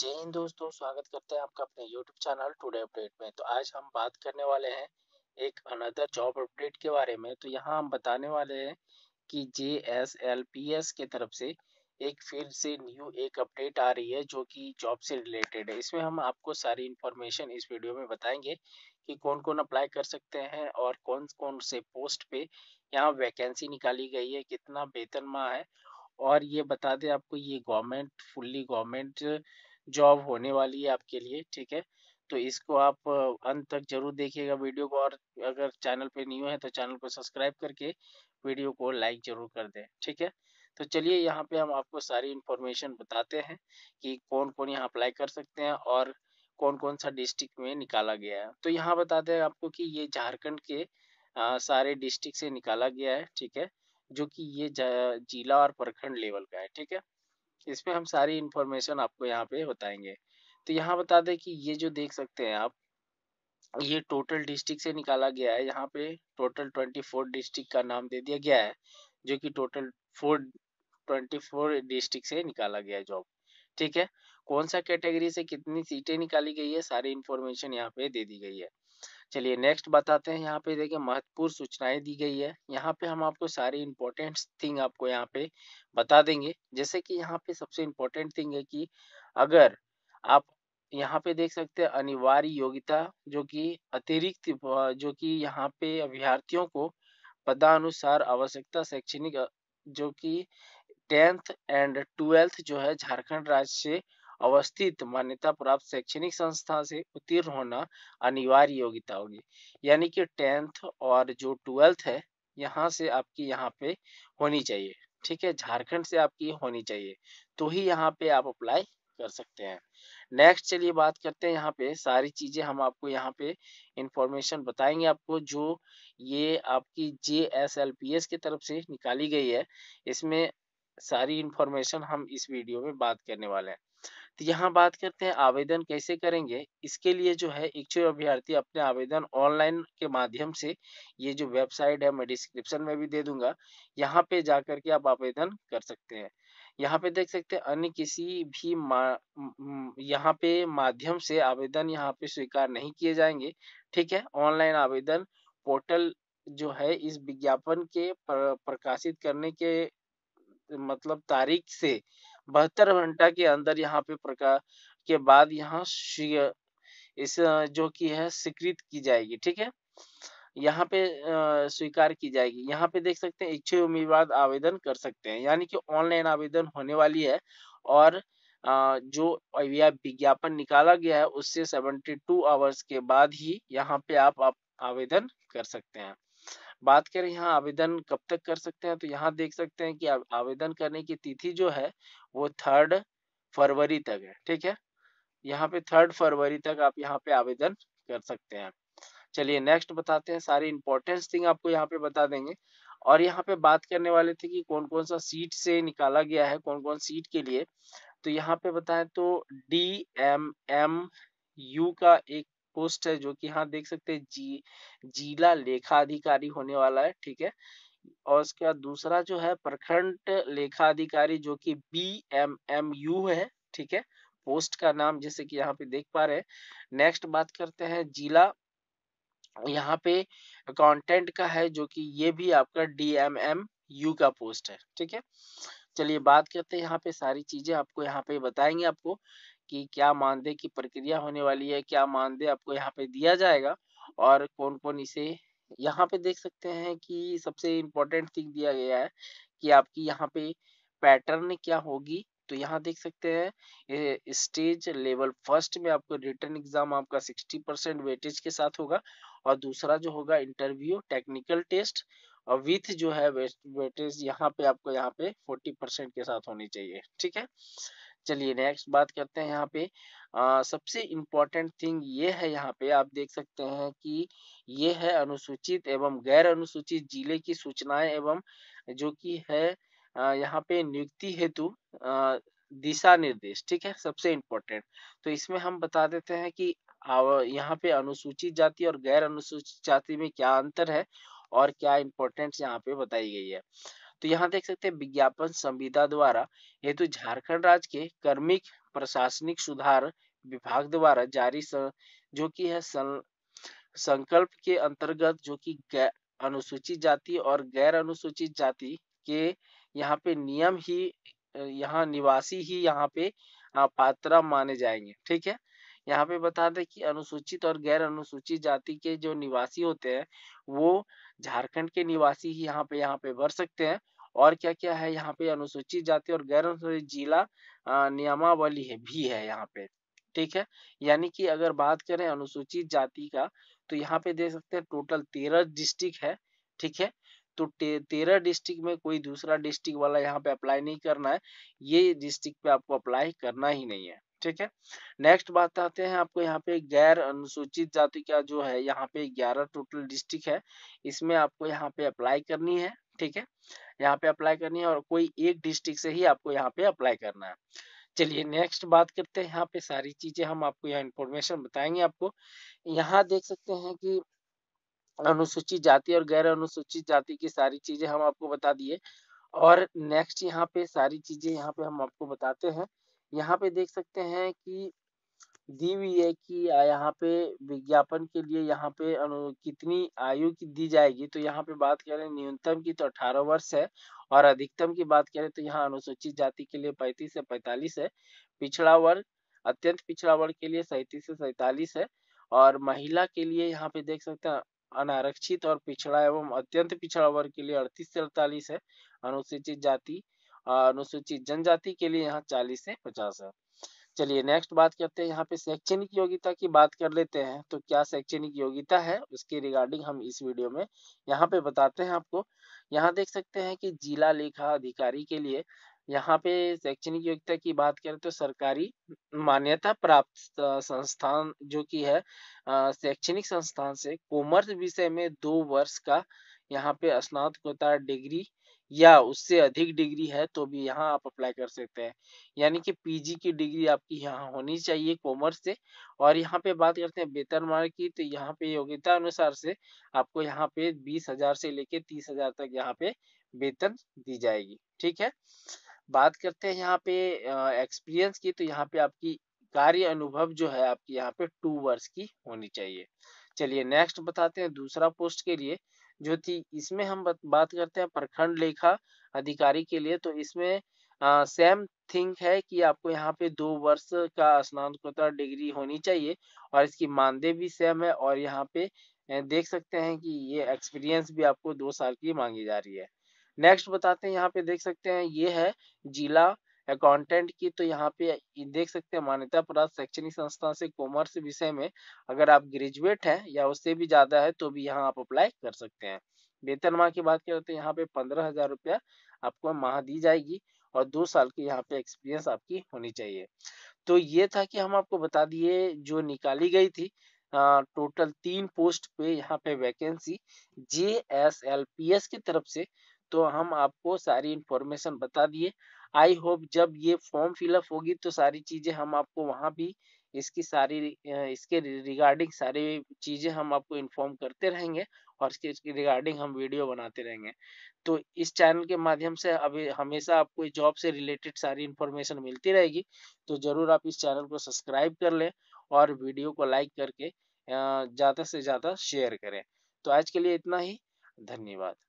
जय हिंद दोस्तों स्वागत करते हैं आपका अपने YouTube चैनल टुडे अपडेट में तो आज हम बात करने वाले हैं एक अनदर जॉब अपडेट के बारे में तो यहाँ हम बताने वाले हैं कि J S L P S के तरफ से एक फिर से न्यू एक अपडेट आ रही है जो कि जॉब से रिलेटेड है इसमें हम आपको सारी इंफॉर्मेशन इस वीडियो में बताएंगे कि कौन कौन अप्लाई कर सकते हैं और कौन कौन से पोस्ट पे यहाँ वैकेंसी निकाली गई है कितना वेतन वेतनमाह है और ये बता दें आपको ये गवर्नमेंट फुल्ली गवर्नमेंट जॉब होने वाली है आपके लिए ठीक है तो इसको आप अंत तक जरूर देखिएगा वीडियो को और अगर चैनल पे न्यू है तो चैनल को सब्सक्राइब करके वीडियो को लाइक जरूर कर दें ठीक है तो चलिए यहाँ पे हम आपको सारी इन्फॉर्मेशन बताते हैं कि कौन कौन यहाँ अप्लाई कर सकते हैं और कौन कौन सा डिस्ट्रिक्ट में निकाला गया है तो यहाँ बताते हैं आपको कि ये झारखंड के आ, सारे डिस्ट्रिक्ट से निकाला गया है ठीक है जो कि ये जिला और प्रखंड लेवल का है ठीक है इसमें हम सारी इंफॉर्मेशन आपको यहाँ पे बताएंगे तो यहाँ बता दें कि ये जो देख सकते हैं आप ये टोटल डिस्ट्रिक्ट से निकाला गया है यहाँ पे टोटल ट्वेंटी फोर डिस्ट्रिक्ट का नाम दे दिया गया है जो कि total four twenty four district से निकाला गया है जॉब ठीक है कौन सा कैटेगरी से कितनी सीटें निकाली गई है सारी इंफॉर्मेशन यहाँ पे दे दी गई है चलिए नेक्स्ट बताते हैं यहाँ पे देखिए महत्वपूर्ण सूचनाएं दी गई है यहाँ पे हम आपको सारी इंपॉर्टेंट थिंग आपको यहाँ पे बता देंगे जैसे कि यहाँ पे सबसे इम्पोर्टेंट थिंग है कि अगर आप यहाँ पे देख सकते हैं अनिवार्य योग्यता जो कि अतिरिक्त जो कि यहाँ पे अभ्यार्थियों को पदानुसार आवश्यकता शैक्षणिक जो कि टेंथ एंड ट्वेल्थ जो है झारखंड राज्य से अवस्थित मान्यता प्राप्त शैक्षणिक संस्था से उत्तीर्ण होना अनिवार्य योग्यता होगी यानी कि टेंथ और जो ट्वेल्थ है यहाँ से आपकी यहाँ पे होनी चाहिए ठीक है झारखंड से आपकी होनी चाहिए तो ही यहाँ पे आप अप्लाई कर सकते हैं नेक्स्ट चलिए बात करते हैं यहाँ पे सारी चीज़ें हम आपको यहाँ पे इंफॉर्मेशन बताएंगे आपको जो ये आपकी J S L P S की तरफ से निकाली गई है इसमें सारी इंफॉर्मेशन हम इस वीडियो में बात करने वाले हैं तो यहाँ बात करते हैं आवेदन कैसे करेंगे इसके लिए जो है इच्छुक अभ्यर्थी अपने आवेदन ऑनलाइन के माध्यम से ये जो वेबसाइट है मैं डिस्क्रिप्शन में भी दे दूंगा यहाँ पे जा करके आप आवेदन कर सकते हैं यहाँ पे देख सकते हैं अन्य किसी भी यहाँ पे माध्यम से आवेदन यहाँ पे स्वीकार नहीं किए जाएंगे ठीक है ऑनलाइन आवेदन पोर्टल जो है इस विज्ञापन के प्रकाशित करने के मतलब तारीख से बहत्तर घंटा के अंदर यहाँ पे प्रकार के बाद यहाँ इस जो कि है स्वीकृत की जाएगी ठीक है यहाँ पे स्वीकार की जाएगी यहाँ पे देख सकते हैं इच्छुक उम्मीदवार आवेदन कर सकते हैं यानी कि ऑनलाइन आवेदन होने वाली है और आ, जो विज्ञापन निकाला गया है उससे 72 आवर्स के बाद ही यहाँ पे आप आवेदन कर सकते हैं बात करें यहाँ आवेदन कब तक कर सकते हैं तो यहाँ देख सकते हैं कि आवेदन करने की तिथि जो है वो थर्ड फरवरी तक है ठीक है यहाँ पे थर्ड फरवरी तक आप यहाँ पे आवेदन कर सकते हैं चलिए नेक्स्ट बताते हैं सारी इंपॉर्टेंस थिंग आपको यहाँ पे बता देंगे और यहाँ पे बात करने वाले थे कि कौन कौन सा सीट से निकाला गया है कौन कौन सीट के लिए तो यहाँ पे बताएं तो डी एम एम यू का एक पोस्ट है जो कि यहाँ देख सकते हैं जी जिला लेखा अधिकारी होने वाला है ठीक है और उसके बाद दूसरा जो है प्रखंड लेखा अधिकारी जो कि बी एम एम यू है ठीक है पोस्ट का नाम जैसे कि यहाँ पे देख पा रहे हैं नेक्स्ट बात करते हैं जिला यहाँ पे अकाउंटेंट का है जो कि ये भी आपका डी एम एम यू का पोस्ट है ठीक है चलिए बात करते हैं यहाँ पे सारी चीजें आपको यहाँ पे बताएंगे आपको कि क्या मानदेय की प्रक्रिया होने वाली है क्या मानदेय आपको यहाँ पे दिया जाएगा और कौन कौन इसे यहाँ पे देख सकते हैं कि सबसे इम्पोर्टेंट थिंग दिया गया है कि आपकी यहाँ पे पैटर्न क्या होगी तो यहाँ देख सकते हैं स्टेज लेवल फर्स्ट में आपको रिटर्न एग्जाम आपका 60 परसेंट वेटेज के साथ होगा और दूसरा जो होगा इंटरव्यू टेक्निकल टेस्ट और विथ जो है वेटेज यहाँ पे आपको यहाँ पे फोर्टी परसेंट के साथ होनी चाहिए ठीक है चलिए नेक्स्ट बात करते हैं यहाँ पे आ, सबसे इम्पोर्टेंट थिंग ये है यहाँ पे आप देख सकते हैं कि ये है अनुसूचित एवं गैर अनुसूचित जिले की सूचनाएं एवं जो कि है आ, यहाँ पे नियुक्ति हेतु दिशा निर्देश ठीक है सबसे इम्पोर्टेंट तो इसमें हम बता देते हैं कि यहाँ पे अनुसूचित जाति और गैर अनुसूचित जाति में क्या अंतर है और क्या इंपॉर्टेंट यहाँ पे बताई गई है तो यहाँ देख सकते हैं विज्ञापन संविदा द्वारा ये तो झारखंड राज्य के कर्मिक प्रशासनिक सुधार विभाग द्वारा जारी सं, जो कि है सं, संकल्प के अंतर्गत जो कि अनुसूचित जाति और गैर अनुसूचित जाति के यहाँ पे नियम ही यहाँ निवासी ही यहाँ पे पात्र माने जाएंगे ठीक है यहाँ पे बता दें कि अनुसूचित और गैर अनुसूचित जाति के जो निवासी होते हैं वो झारखंड के निवासी ही यहाँ पे यहाँ पे भर सकते हैं और क्या क्या है यहाँ पे अनुसूचित जाति और गैर अनुसूचित जिला नियमावली है भी है यहाँ पे ठीक है यानी कि अगर बात करें अनुसूचित जाति का तो यहाँ पे देख सकते हैं टोटल तेरह डिस्ट्रिक्ट है ठीक है तो ते, तेरह डिस्ट्रिक्ट में कोई दूसरा डिस्ट्रिक्ट वाला यहाँ पे अप्लाई नहीं करना है ये डिस्ट्रिक्ट पे आपको अप्लाई करना ही नहीं है ठीक है नेक्स्ट बात आते हैं आपको यहाँ पे गैर अनुसूचित जाति का जो है यहाँ पे ग्यारह टोटल डिस्ट्रिक्ट है इसमें आपको यहाँ पे अप्लाई करनी है ठीक है यहाँ पे अप्लाई करनी है और कोई एक डिस्ट्रिक्ट से ही आपको यहाँ पे अप्लाई करना है चलिए नेक्स्ट बात करते हैं यहाँ पे सारी चीजें हम आपको यहाँ इन्फॉर्मेशन बताएंगे आपको यहाँ देख सकते हैं कि अनुसूचित जाति और गैर अनुसूचित जाति की सारी चीजें हम आपको बता दिए और नेक्स्ट यहाँ पे सारी चीजें यहाँ पे हम आपको बताते हैं यहाँ पे देख सकते हैं कि दी हुई है कि यहाँ पे विज्ञापन के लिए यहाँ पे कितनी आयु की दी जाएगी तो यहाँ पे बात करें न्यूनतम की तो अठारह वर्ष है और अधिकतम की बात करें तो यहाँ अनुसूचित जाति के लिए पैंतीस से पैतालीस है पिछड़ा वर्ग अत्यंत पिछड़ा वर्ग के लिए सैतीस से सैतालीस है और महिला के लिए यहाँ पे देख सकते हैं अनारक्षित और पिछड़ा एवं अत्यंत पिछड़ा वर्ग के लिए अड़तीस से अड़तालीस है अनुसूचित जाति अनुसूचित जनजाति के लिए यहाँ चालीस से पचास है चलिए नेक्स्ट बात करते हैं यहाँ पे शैक्षणिक योग्यता की बात कर लेते हैं तो क्या शैक्षणिक योग्यता है उसके रिगार्डिंग हम इस वीडियो में यहाँ पे बताते हैं आपको यहाँ देख सकते हैं कि जिला लेखा अधिकारी के लिए यहाँ पे शैक्षणिक योग्यता की बात करें तो सरकारी मान्यता प्राप्त संस्थान जो की है शैक्षणिक संस्थान से कॉमर्स विषय में दो वर्ष का यहाँ पे स्नातकोत्तर डिग्री या उससे अधिक डिग्री है तो भी यहाँ आप अप्लाई कर सकते हैं यानी कि पीजी की डिग्री आपकी यहाँ होनी चाहिए कॉमर्स से और यहाँ पे बात करते हैं वेतन मार्ग की तो यहाँ पे योग्यता अनुसार से आपको यहाँ पे बीस हजार से लेके तीस हजार तक यहाँ पे वेतन दी जाएगी ठीक है बात करते हैं यहाँ पे एक्सपीरियंस की तो यहाँ पे आपकी कार्य अनुभव जो है आपकी यहाँ पे टू वर्ष की होनी चाहिए चलिए नेक्स्ट बताते हैं दूसरा पोस्ट के लिए जो थी इसमें हम बात करते हैं प्रखंड लेखा अधिकारी के लिए तो इसमें सेम थिंग है कि आपको यहाँ पे दो वर्ष का स्नातकोत्तर डिग्री होनी चाहिए और इसकी मानदेय भी सेम है और यहाँ पे देख सकते हैं कि ये एक्सपीरियंस भी आपको दो साल की मांगी जा रही है नेक्स्ट बताते हैं यहाँ पे देख सकते हैं ये है जिला अकाउंटेंट की तो यहाँ पे देख सकते हैं मान्यता प्राप्त शैक्षणिक संस्था से कॉमर्स विषय में अगर आप ग्रेजुएट हैं या उससे भी ज्यादा है तो भी यहाँ आप अप्लाई कर सकते हैं वेतन माह की बात करें तो यहाँ पे पंद्रह हजार रुपया आपको माह दी जाएगी और दो साल की यहाँ पे एक्सपीरियंस आपकी होनी चाहिए तो ये था कि हम आपको बता दिए जो निकाली गई थी आ, टोटल तीन पोस्ट पे यहाँ पे vacancy J S L P S की तरफ से तो हम आपको सारी इंफॉर्मेशन बता दिए आई होप जब ये फॉर्म फिलअप होगी तो सारी चीज़ें हम आपको वहां भी इसकी सारी इसके रिगार्डिंग सारी चीज़ें हम आपको इन्फॉर्म करते रहेंगे और इसके इसके रिगार्डिंग हम वीडियो बनाते रहेंगे तो इस चैनल के माध्यम से अभी हमेशा आपको जॉब से रिलेटेड सारी इन्फॉर्मेशन मिलती रहेगी तो ज़रूर आप इस चैनल को सब्सक्राइब कर लें और वीडियो को लाइक करके ज़्यादा से ज़्यादा शेयर करें तो आज के लिए इतना ही धन्यवाद